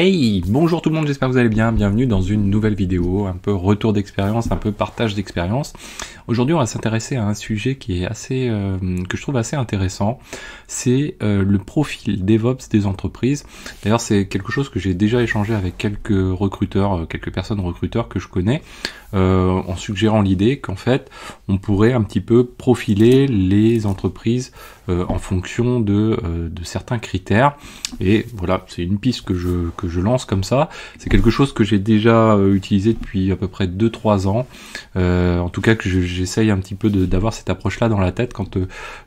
Hey, bonjour tout le monde, j'espère que vous allez bien. Bienvenue dans une nouvelle vidéo, un peu retour d'expérience, un peu partage d'expérience. Aujourd'hui, on va s'intéresser à un sujet qui est assez, euh, que je trouve assez intéressant. C'est euh, le profil DevOps des entreprises. D'ailleurs, c'est quelque chose que j'ai déjà échangé avec quelques recruteurs, euh, quelques personnes recruteurs que je connais. Euh, en suggérant l'idée qu'en fait, on pourrait un petit peu profiler les entreprises euh, en fonction euh, de, certains critères. Et voilà, c'est une piste que je, que je lance comme ça. C'est quelque chose que j'ai déjà utilisé depuis à peu près 2-3 ans. en tout cas, que j'essaye un petit peu d'avoir cette approche-là dans la tête quand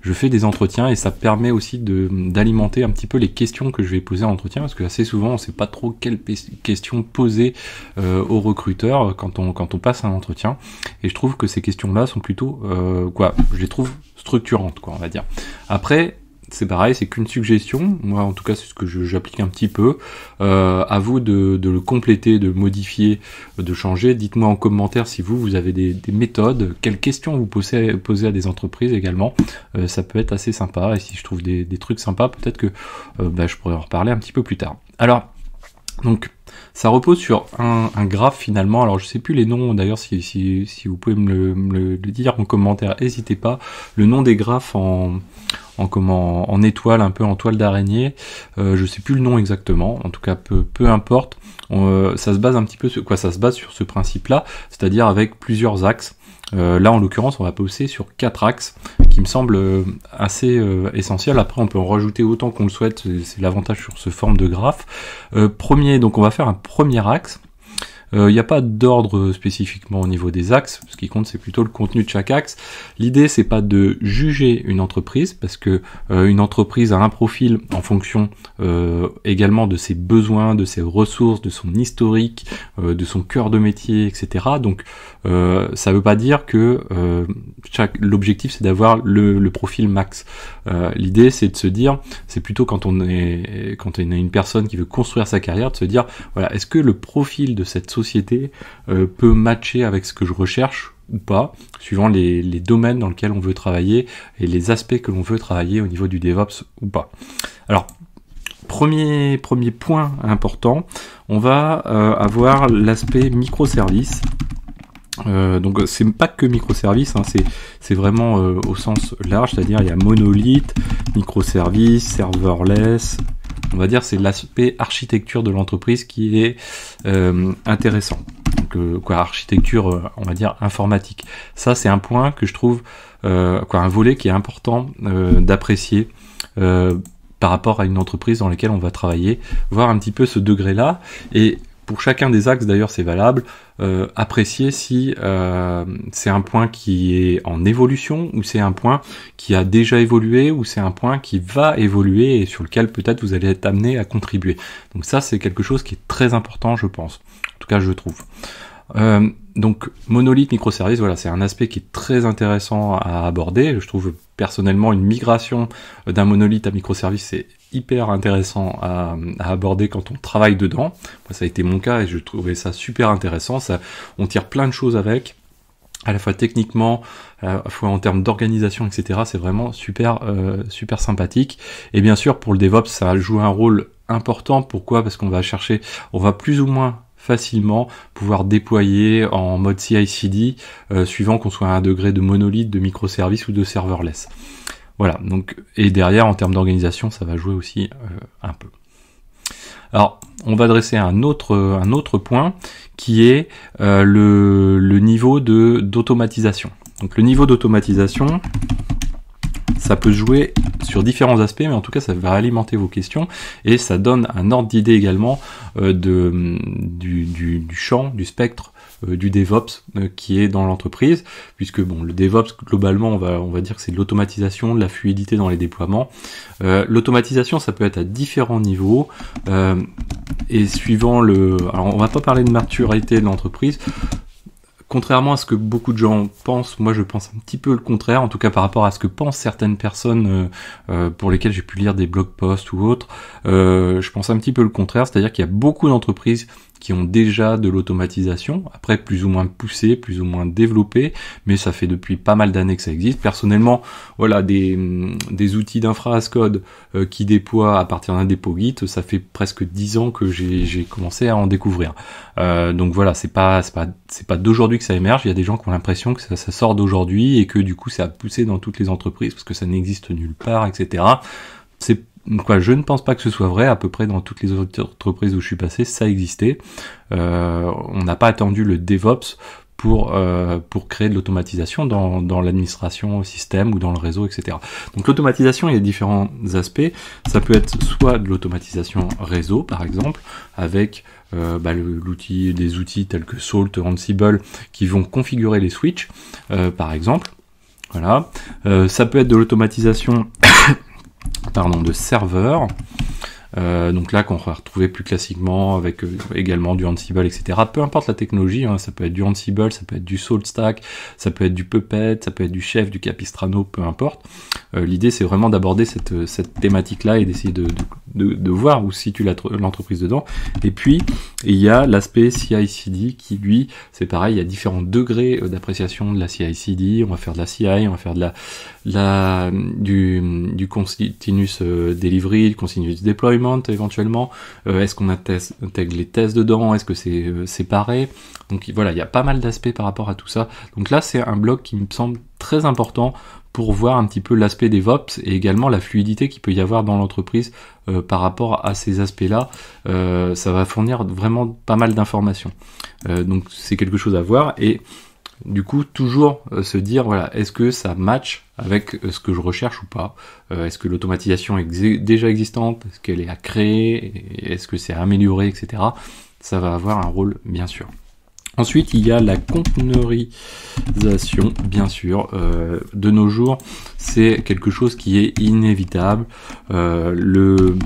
je fais des entretiens et ça permet aussi d'alimenter un petit peu les questions que je vais poser en entretien parce que assez souvent, on ne sait pas trop quelles questions poser aux recruteurs quand on, quand on passe à un entretien. Et je trouve que ces questions-là sont plutôt, euh, quoi, je les trouve structurantes, quoi, on va dire. Après, c'est pareil, c'est qu'une suggestion. Moi, en tout cas, c'est ce que j'applique un petit peu. Euh, à vous de, le compléter, de modifier, de changer. Dites-moi en commentaire si vous, vous avez des, méthodes, quelles questions vous posez, poser à des entreprises également. Euh, ça peut être assez sympa. Et si je trouve des, trucs sympas, peut-être que bah, je pourrais en reparler un petit peu plus tard. Alors, donc ça repose sur un, graphe finalement. Alors je sais plus les noms. D'ailleurs, si, vous pouvez me le, dire en commentaire, n'hésitez pas. Le nom des graphes en, en, en étoile, un peu en toile d'araignée. Euh, je sais plus le nom exactement, en tout cas peu, importe. Euh, ça se base un petit peu quoi ça se base sur ce principe-là, c'est-à-dire avec plusieurs axes. Euh, là, en l'occurrence, on va pousser sur quatre axes qui me semblent euh, assez euh, essentiels. Après, on peut en rajouter autant qu'on le souhaite, c'est l'avantage sur ce forme de graphe. premier, donc on va faire un premier axe il euh, n'y a pas d'ordre spécifiquement au niveau des axes. Ce qui compte, c'est plutôt le contenu de chaque axe. L'idée, c'est pas de juger une entreprise parce que euh, une entreprise a un profil en fonction euh, également de ses besoins, de ses ressources, de son historique, de son cœur de métier, etc. Donc, ça veut pas dire que chaque l'objectif, c'est d'avoir le, profil max. L'idée, c'est de se dire, c'est plutôt quand on est quand on est une personne qui veut construire sa carrière, de se dire, voilà, est-ce que le profil de cette société société euh, peut matcher avec ce que je recherche ou pas, suivant les, domaines dans lesquels on veut travailler et les aspects que l'on veut travailler au niveau du DevOps ou pas. Alors, premier, premier point important, on va euh, avoir l'aspect microservice. Euh, donc c'est pas que microservice, hein, c'est vraiment au sens large, c'est-à-dire il y a monolithe, microservices, serverless, on va dire, c'est l'aspect architecture de l'entreprise qui est euh, intéressant. Euh, quoi, architecture, euh, on va dire, informatique. Ça, c'est un point que je trouve, quoi, un volet qui est important d'apprécier par rapport à une entreprise dans laquelle on va travailler, voir un petit peu ce degré-là. Et pour chacun des axes d'ailleurs c'est valable, euh, apprécier si euh, c'est un point qui est en évolution ou c'est un point qui a déjà évolué ou c'est un point qui va évoluer et sur lequel peut-être vous allez être amené à contribuer. Donc ça c'est quelque chose qui est très important je pense, en tout cas je trouve. Euh, donc monolithe microservice, voilà, c'est un aspect qui est très intéressant à aborder. Je trouve personnellement une migration d'un monolithe à microservice, c'est hyper intéressant à, aborder quand on travaille dedans. Moi, ça a été mon cas et je trouvais ça super intéressant. Ça, on tire plein de choses avec à la fois techniquement, à la fois en termes d'organisation, etc. C'est vraiment super, euh, super sympathique. Et bien sûr, pour le DevOps, ça joue un rôle important. Pourquoi Parce qu'on va chercher, on va plus ou moins facilement pouvoir déployer en mode CI/CD euh, suivant qu'on soit à un degré de monolithe, de microservice ou de serverless. Voilà, donc et derrière en termes d'organisation, ça va jouer aussi euh, un peu. Alors, on va dresser un autre, un autre point qui est euh, le, niveau d'automatisation. Donc le niveau d'automatisation, ça peut jouer sur différents aspects, mais en tout cas, ça va alimenter vos questions et ça donne un ordre d'idée également euh, de, du, champ, du spectre euh, du DevOps euh, qui est dans l'entreprise, puisque bon, le DevOps globalement, on va, on va dire que c'est de l'automatisation, de la fluidité dans les déploiements. l'automatisation, ça peut être à différents niveaux et suivant le. Alors, on va pas parler de maturité de l'entreprise contrairement à ce que beaucoup de gens pensent, moi je pense un petit peu le contraire, en tout cas par rapport à ce que pensent certaines personnes euh, euh, pour lesquelles j'ai pu lire des blog posts ou autres, euh, je pense un petit peu le contraire, c'est-à-dire qu'il y a beaucoup d'entreprises qui ont déjà de l'automatisation, après plus ou moins poussé plus ou moins développé mais ça fait depuis pas mal d'années que ça existe. Personnellement, voilà, des, mm, des outils d'infra code euh, qui déploient à partir d'un dépôt Git, ça fait presque dix ans que j'ai commencé à en découvrir. Euh, donc voilà, c'est pas c'est pas c'est pas d'aujourd'hui que ça émerge, il y a des gens qui ont l'impression que ça, sort d'aujourd'hui et que du coup ça a poussé dans toutes les entreprises parce que ça n'existe nulle part, etc. C'est Quoi, je ne pense pas que ce soit vrai. À peu près dans toutes les autres entreprises où je suis passé, ça existait. Euh, on n'a pas attendu le DevOps pour, euh, pour créer de l'automatisation dans, dans l'administration système ou dans le réseau, etc. Donc l'automatisation, il y a différents aspects. Ça peut être soit de l'automatisation réseau, par exemple, avec euh, bah, l'outil, des outils tels que Salt, Ansible, qui vont configurer les switches, par exemple. Voilà. ça peut être de l'automatisation pardon, de serveurs. Euh, donc là, qu'on va retrouver plus classiquement avec euh, également du Ansible, etc. Peu importe la technologie, hein, ça peut être du Ansible, ça peut être du stack ça peut être du Puppet, ça peut être du Chef, du Capistrano, peu importe. Euh, l'idée, c'est vraiment d'aborder cette, thématique-là et d'essayer de, de, voir où situe l'entreprise dedans. Et puis, il y a l'aspect CI/CD qui, lui, c'est pareil, il y a différents degrés euh, d'appréciation de la CI/CD. On va faire de la CI, on va faire de la, la du, du continuous euh, delivery, du continuous deployment éventuellement. Euh, est-ce qu'on intègre les tests dedans Est-ce que c'est séparé Donc voilà, il y a pas mal d'aspects par rapport à tout ça. Donc là, c'est un bloc qui me semble très important pour voir un petit peu l'aspect des VOPS et également la fluidité qu'il peut y avoir dans l'entreprise euh, par rapport à ces aspects-là. Euh, ça va fournir vraiment pas mal d'informations. Euh, donc c'est quelque chose à voir et du coup toujours se dire voilà est-ce que ça match avec ce que je recherche ou pas Est-ce que l'automatisation est déjà existante Est-ce qu'elle est à créer Est-ce que c'est amélioré etc. Ça va avoir un rôle bien sûr. Ensuite, il y a la conteneurisation, bien sûr. Euh, de nos jours, c'est quelque chose qui est inévitable. Euh, le,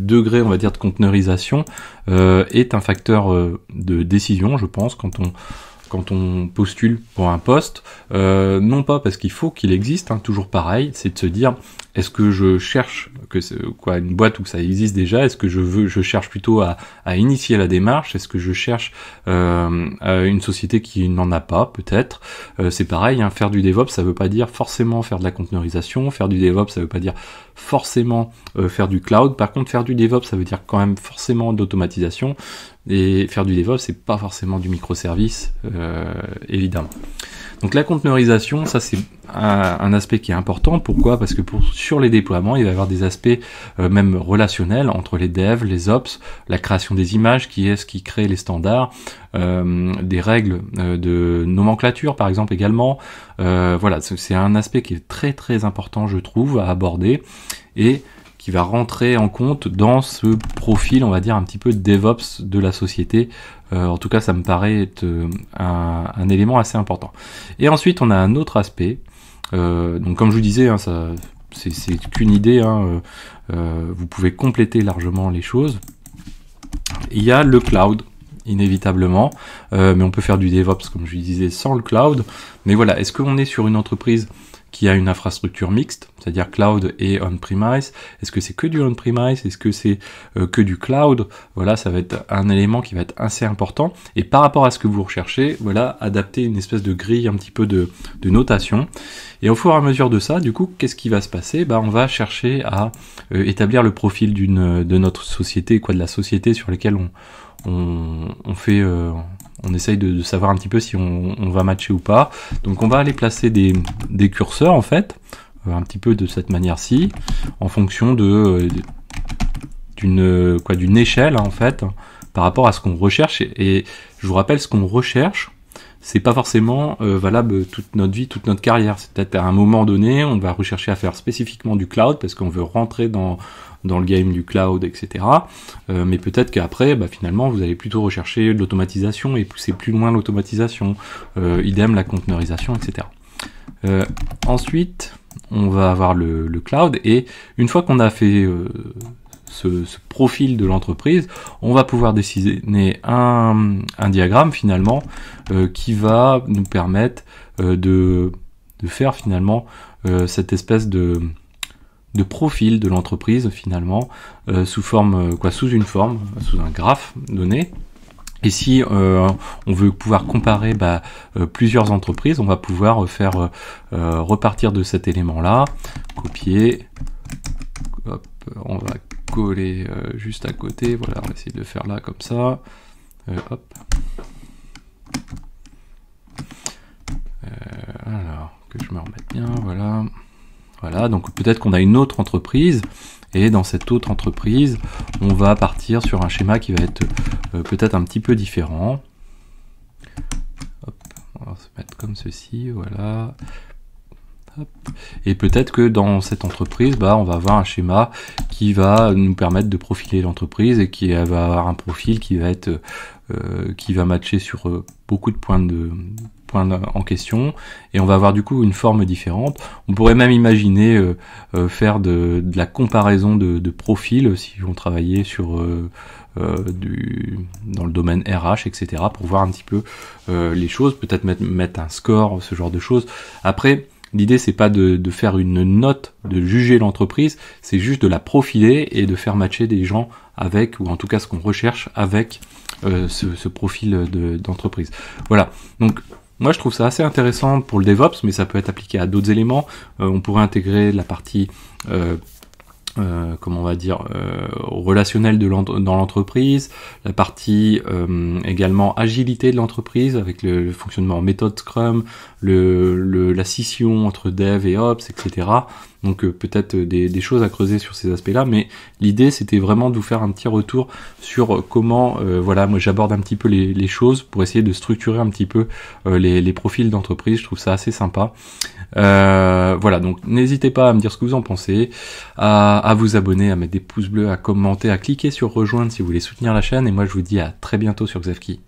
degré, on va dire, de conteneurisation euh, est un facteur de décision, je pense, quand on quand on postule pour un poste, non pas parce qu'il faut qu'il existe, hein, toujours pareil, c'est de se dire est-ce que je cherche que quoi une boîte où ça existe déjà Est-ce que je veux, je cherche plutôt à, initier la démarche Est-ce que je cherche euh, une société qui n'en a pas peut-être euh, C'est pareil, hein, faire du DevOps, ça veut pas dire forcément faire de la conteneurisation. Faire du DevOps, ça veut pas dire forcément euh, faire du cloud. Par contre, faire du DevOps, ça veut dire quand même forcément d'automatisation. Et faire du DevOps, c'est pas forcément du microservice, évidemment. Donc la conteneurisation, ça c'est un aspect qui est important. Pourquoi Parce que pour, sur les déploiements, il va y avoir des aspects euh, même relationnels entre les devs, les ops, la création des images, qui est ce qui crée les standards, euh, des règles euh, de nomenclature par exemple également. voilà, c'est un aspect qui est très très important je trouve à aborder et qui va rentrer en compte dans ce profil, on va dire, un petit peu DevOps de la société. en tout cas, ça me paraît être un, élément assez important. Et ensuite, on a un autre aspect euh, donc comme je vous disais, hein, ça, c'est qu'une idée, hein, euh, euh, vous pouvez compléter largement les choses. Il y a le cloud, inévitablement, mais on peut faire du DevOps, comme je vous disais, sans le cloud. Mais voilà, est-ce qu'on est sur une entreprise qui a une infrastructure mixte, c'est-à-dire cloud et on-premise. Est-ce que c'est que du on-premise Est-ce que c'est euh, que du cloud Voilà, ça va être un élément qui va être assez important. Et par rapport à ce que vous recherchez, voilà, adapter une espèce de grille un petit peu de, notation. Et au fur et à mesure de ça, du coup, qu'est-ce qui va se passer bah, On va chercher à euh, établir le profil d'une de notre société, quoi, de la société sur laquelle on, on, on fait... Euh, on essaye de, savoir un petit peu si on, va matcher ou pas. Donc on va aller placer des, curseurs en fait, euh, un petit peu de cette manière-ci, en fonction de euh, d'une quoi d'une échelle en fait par rapport à ce qu'on recherche et, je vous rappelle ce qu'on recherche c'est pas forcément euh, valable toute notre vie, toute notre carrière. C'est peut-être à un moment donné, on va rechercher à faire spécifiquement du cloud parce qu'on veut rentrer dans, dans le game du cloud, etc. Euh, mais peut-être qu'après, bah, finalement, vous allez plutôt rechercher l'automatisation et pousser plus loin l'automatisation. Euh, idem la conteneurisation, etc. ensuite, on va avoir le cloud et une fois qu'on a fait ce, profil de l'entreprise, on va pouvoir dessiner un, diagramme finalement euh, qui va nous permettre euh, de, faire finalement euh, cette espèce de, profil de l'entreprise finalement sous forme quoi sous une forme sous un graphe donné et si on veut pouvoir comparer bah, plusieurs entreprises, on va pouvoir faire repartir de cet élément-là, copier, on va coller euh, juste à côté. Voilà, on va essayer de faire là comme ça. Euh, hop. Euh, alors, que je me remette bien, voilà. Voilà, donc peut-être qu'on a une autre entreprise. Et dans cette autre entreprise, on va partir sur un schéma qui va être peut-être un petit peu différent. on va se mettre comme ceci, voilà. Et peut-être que dans cette entreprise, bah, on va avoir un schéma qui va nous permettre de profiler l'entreprise et qui va avoir un profil qui va être euh, qui va matcher sur euh, beaucoup de points de points en question et on va avoir du coup une forme différente. On pourrait même imaginer euh, faire de, la comparaison de, profils si on travaillait sur du, dans le domaine RH, etc., pour voir un petit peu les choses, peut-être mettre, mettre, un score, ce genre de choses. Après, L'idée, c'est pas de, faire une note, de juger l'entreprise, c'est juste de la profiler et de faire matcher des gens avec, ou en tout cas ce qu'on recherche avec euh, ce, profil d'entreprise. voilà. Donc, moi, je trouve ça assez intéressant pour le DevOps, mais ça peut être appliqué à d'autres éléments. Euh, on pourrait intégrer la partie euh, euh, comment on va dire, euh, relationnel de dans l'entreprise, la partie euh, également agilité de l'entreprise avec le, fonctionnement méthode Scrum, le, la scission entre dev et ops, etc. Donc euh, peut-être euh, des, choses à creuser sur ces aspects-là, mais l'idée c'était vraiment de vous faire un petit retour sur euh, comment, voilà, moi j'aborde un petit peu les, choses pour essayer de structurer un petit peu les, profils d'entreprise. Je trouve ça assez sympa. voilà, donc n'hésitez pas à me dire ce que vous en pensez, à, vous abonner, à mettre des pouces bleus, à commenter, à cliquer sur rejoindre si vous voulez soutenir la chaîne. Et moi je vous dis à très bientôt sur Xevki.